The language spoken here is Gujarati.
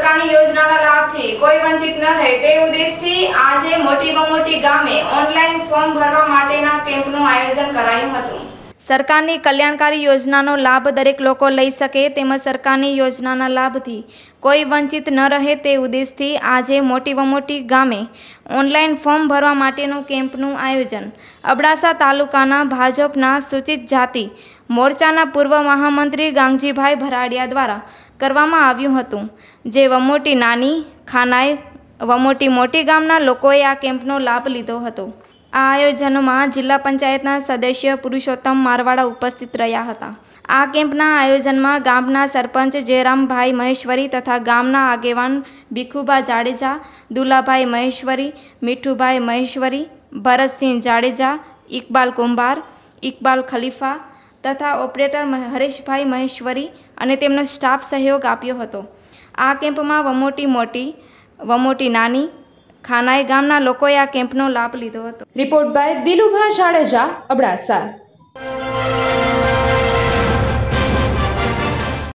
સરકારની યોજનાના લાભથી કોઈ વંચિત ન રહે તે ઉદ્દેશથી આજે મોટીમાં મોટી ગામે ઓનલાઈન ફોર્મ ભરવા માટેના કેમ્પનું આયોજન કરાયું હતું સરકારની કલ્યાણકારી યોજનાનો લાભ દરેક લોકો લઈ શકે તેમજ સરકારની યોજનાના લાભથી કોઈ વંચિત ન રહે તે ઉદ્દેશથી આજે મોટીમાં મોટી ગામે ઓનલાઈન ફોર્મ ભરવા માટેનું કેમ્પનું આયોજન અબડાસા તાલુકાના ભાજપના સૂચિત જાતિ મોરચાના પૂર્વ મહામંત્રી ગાંગજીભાઈ ભરાડિયા દ્વારા કરવામાં આવ્યું હતું જે વમોટી નાની ખાનાઈ વમોટી મોટી ગામના લોકોએ આ કેમ્પનો લાભ લીધો હતો આ આયોજનમાં જિલ્લા પંચાયતના સદસ્ય પુરુષોત્તમ મારવાડા ઉપસ્થિત રહ્યા હતા આ કેમ્પના આયોજનમાં ગામના સરપંચ જયરામભાઈ મહેશ્વરી તથા ગામના આગેવાન ભીખુભા જાડેજા દુલાભાઈ મહેશ્વરી મીઠુભાઈ મહેશ્વરી ભરતસિંહ જાડેજા ઇકબાલ કુંભાર ઇકબાલ ખલીફા તથા ઓપરેટર હરીશભાઈ મહેશ્વરી અને તેમનો સ્ટાફ સહયોગ આપ્યો હતો આ કેમ્પમાં વમોટી મોટી વમોટી નાની ખાનાઈ ગામના લોકોએ આ કેમ્પનો લાભ લીધો હતો રિપોર્ટ બાય દિલુભા જાડેજા અબડાસા